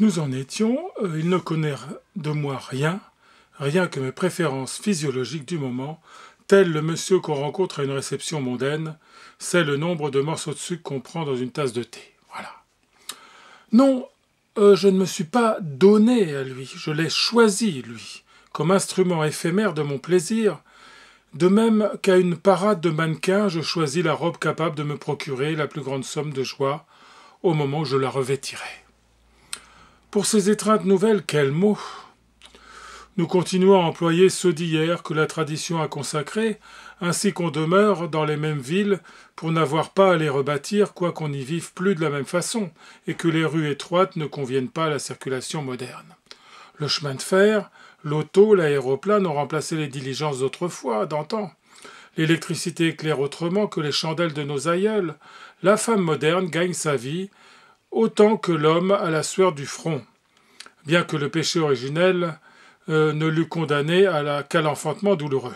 Nous en étions, euh, il ne connaît de moi rien, rien que mes préférences physiologiques du moment, tel le monsieur qu'on rencontre à une réception mondaine, c'est le nombre de morceaux de sucre qu'on prend dans une tasse de thé. Voilà. Non, euh, je ne me suis pas donné à lui, je l'ai choisi, lui, comme instrument éphémère de mon plaisir. De même qu'à une parade de mannequins, je choisis la robe capable de me procurer la plus grande somme de joie au moment où je la revêtirai. Pour ces étreintes nouvelles, quel mot Nous continuons à employer ceux d'hier que la tradition a consacrés, ainsi qu'on demeure dans les mêmes villes pour n'avoir pas à les rebâtir, quoiqu'on n'y vive plus de la même façon, et que les rues étroites ne conviennent pas à la circulation moderne. Le chemin de fer, l'auto, l'aéroplane ont remplacé les diligences d'autrefois, d'antan. L'électricité éclaire autrement que les chandelles de nos aïeuls. La femme moderne gagne sa vie, autant que l'homme à la sueur du front, bien que le péché originel euh, ne l'eût condamné qu'à l'enfantement douloureux.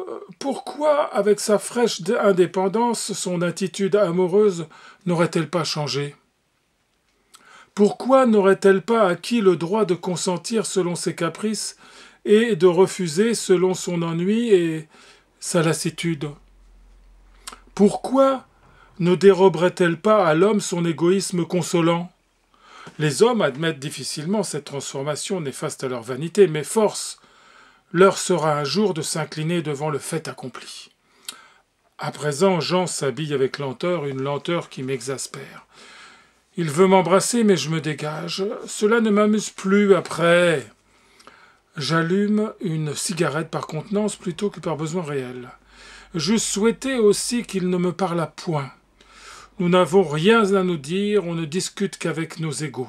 Euh, pourquoi, avec sa fraîche indépendance, son attitude amoureuse n'aurait-elle pas changé Pourquoi n'aurait-elle pas acquis le droit de consentir selon ses caprices et de refuser selon son ennui et sa lassitude Pourquoi ne déroberait-elle pas à l'homme son égoïsme consolant Les hommes admettent difficilement cette transformation néfaste à leur vanité, mais force leur sera un jour de s'incliner devant le fait accompli. À présent, Jean s'habille avec lenteur, une lenteur qui m'exaspère. Il veut m'embrasser, mais je me dégage. Cela ne m'amuse plus après. J'allume une cigarette par contenance plutôt que par besoin réel. Je souhaitais aussi qu'il ne me parlât point. Nous n'avons rien à nous dire, on ne discute qu'avec nos égaux.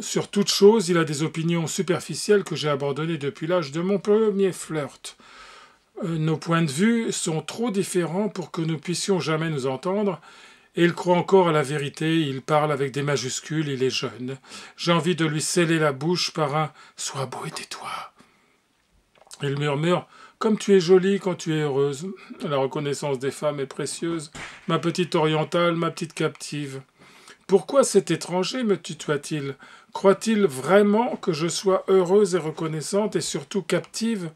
sur toute chose, il a des opinions superficielles que j'ai abandonnées depuis l'âge de mon premier flirt. Euh, nos points de vue sont trop différents pour que nous puissions jamais nous entendre, et il croit encore à la vérité, il parle avec des majuscules, il est jeune. J'ai envie de lui sceller la bouche par un Sois beau et tais-toi. Il murmure Comme tu es jolie quand tu es heureuse. La reconnaissance des femmes est précieuse. Ma petite orientale, ma petite captive. Pourquoi cet étranger me tutoie-t-il Croit-il vraiment que je sois heureuse et reconnaissante et surtout captive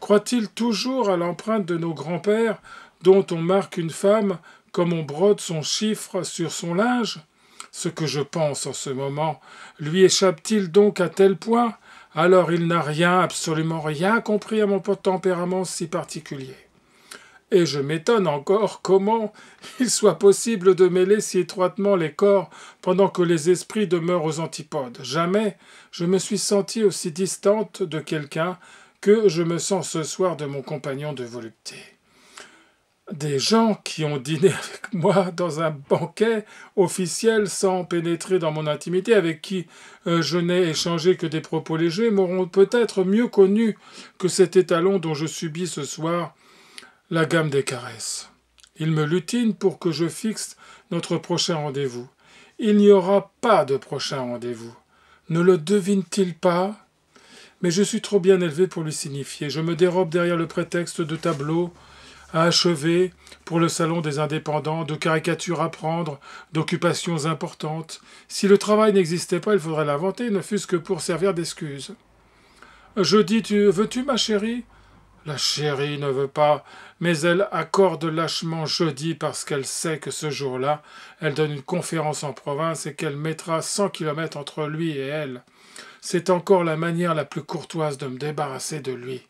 Croit-il toujours à l'empreinte de nos grands-pères, dont on marque une femme comme on brode son chiffre sur son linge Ce que je pense en ce moment lui échappe-t-il donc à tel point alors il n'a rien, absolument rien compris à mon tempérament si particulier. Et je m'étonne encore comment il soit possible de mêler si étroitement les corps pendant que les esprits demeurent aux antipodes. Jamais je me suis sentie aussi distante de quelqu'un que je me sens ce soir de mon compagnon de volupté des gens qui ont dîné avec moi dans un banquet officiel sans pénétrer dans mon intimité, avec qui euh, je n'ai échangé que des propos légers, m'auront peut-être mieux connu que cet étalon dont je subis ce soir la gamme des caresses. Il me lutine pour que je fixe notre prochain rendez-vous. Il n'y aura pas de prochain rendez-vous. Ne le devine-t-il pas Mais je suis trop bien élevé pour lui signifier. Je me dérobe derrière le prétexte de tableau achevé, achever pour le Salon des indépendants, de caricatures à prendre, d'occupations importantes. Si le travail n'existait pas, il faudrait l'inventer, ne fût-ce que pour servir d'excuse. Jeudi, tu, veux-tu ma chérie La chérie ne veut pas, mais elle accorde lâchement jeudi parce qu'elle sait que ce jour-là, elle donne une conférence en province et qu'elle mettra cent kilomètres entre lui et elle. C'est encore la manière la plus courtoise de me débarrasser de lui.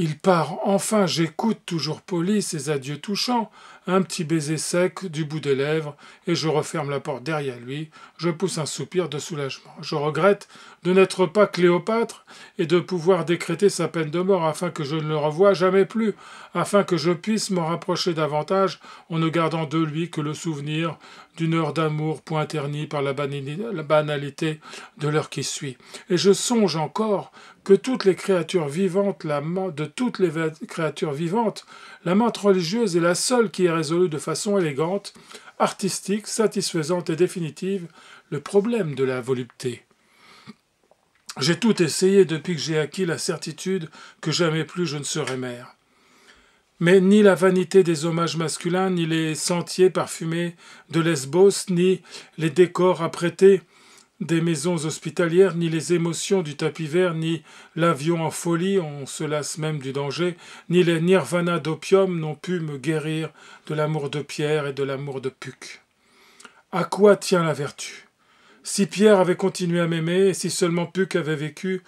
Il part enfin, j'écoute toujours poli ses adieux touchants, un petit baiser sec du bout des lèvres, et je referme la porte derrière lui. Je pousse un soupir de soulagement. Je regrette de n'être pas Cléopâtre et de pouvoir décréter sa peine de mort afin que je ne le revoie jamais plus, afin que je puisse m'en rapprocher davantage en ne gardant de lui que le souvenir d'une heure d'amour point ternie par la banalité de l'heure qui suit. Et je songe encore que toutes les créatures vivantes, la de toutes les créatures vivantes, la religieuse est la seule qui est résolu de façon élégante, artistique, satisfaisante et définitive le problème de la volupté. J'ai tout essayé depuis que j'ai acquis la certitude que jamais plus je ne serai mère. Mais ni la vanité des hommages masculins, ni les sentiers parfumés de Lesbos, ni les décors apprêtés des maisons hospitalières, ni les émotions du tapis vert, ni l'avion en folie, on se lasse même du danger, ni les nirvanas d'opium n'ont pu me guérir de l'amour de Pierre et de l'amour de Puc. À quoi tient la vertu Si Pierre avait continué à m'aimer, et si seulement Puc avait vécu,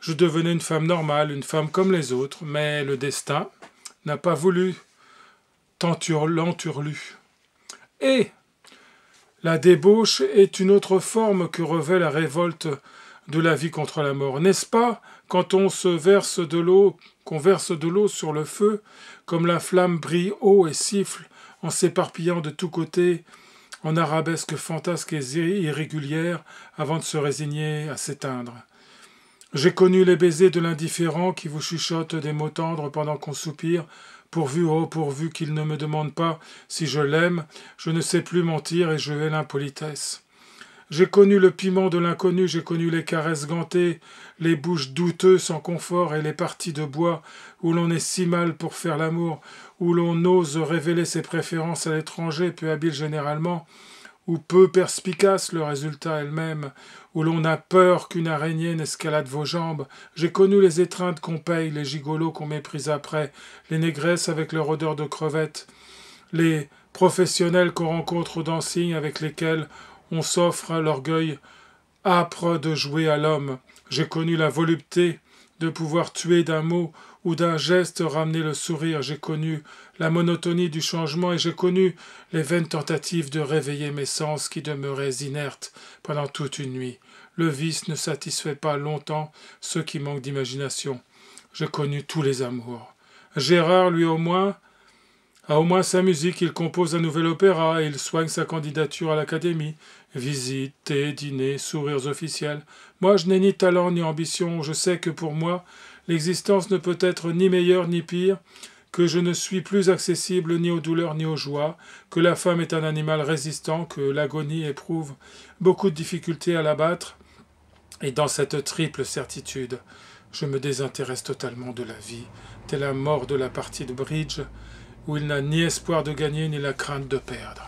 je devenais une femme normale, une femme comme les autres, mais le destin n'a pas voulu tant l'enturlu. Et la débauche est une autre forme que revêt la révolte de la vie contre la mort, n'est-ce pas Quand on se verse de l'eau, qu'on verse de l'eau sur le feu, comme la flamme brille haut et siffle en s'éparpillant de tous côtés, en arabesques fantasques et irrégulières, avant de se résigner à s'éteindre. J'ai connu les baisers de l'indifférent qui vous chuchote des mots tendres pendant qu'on soupire Pourvu, oh, pourvu qu'il ne me demande pas si je l'aime, je ne sais plus mentir et je vais l'impolitesse. J'ai connu le piment de l'inconnu, j'ai connu les caresses gantées, les bouches douteuses sans confort et les parties de bois où l'on est si mal pour faire l'amour, où l'on ose révéler ses préférences à l'étranger, peu habile généralement, ou peu perspicace le résultat elle-même, où l'on a peur qu'une araignée n'escalade vos jambes. J'ai connu les étreintes qu'on paye, les gigolos qu'on méprise après, les négresses avec leur odeur de crevettes, les professionnels qu'on rencontre au dancing avec lesquels on s'offre l'orgueil âpre de jouer à l'homme. J'ai connu la volupté, de pouvoir tuer d'un mot ou d'un geste ramener le sourire. J'ai connu la monotonie du changement et j'ai connu les vaines tentatives de réveiller mes sens qui demeuraient inertes pendant toute une nuit. Le vice ne satisfait pas longtemps ceux qui manquent d'imagination. J'ai connu tous les amours. Gérard, lui au moins, a au moins sa musique, il compose un nouvel opéra, et il soigne sa candidature à l'Académie, Visite, thé, dîner, sourires officiels. Moi, je n'ai ni talent ni ambition. Je sais que pour moi, l'existence ne peut être ni meilleure ni pire, que je ne suis plus accessible ni aux douleurs ni aux joies, que la femme est un animal résistant, que l'agonie éprouve beaucoup de difficultés à l'abattre. Et dans cette triple certitude, je me désintéresse totalement de la vie, telle la mort de la partie de bridge, où il n'a ni espoir de gagner ni la crainte de perdre.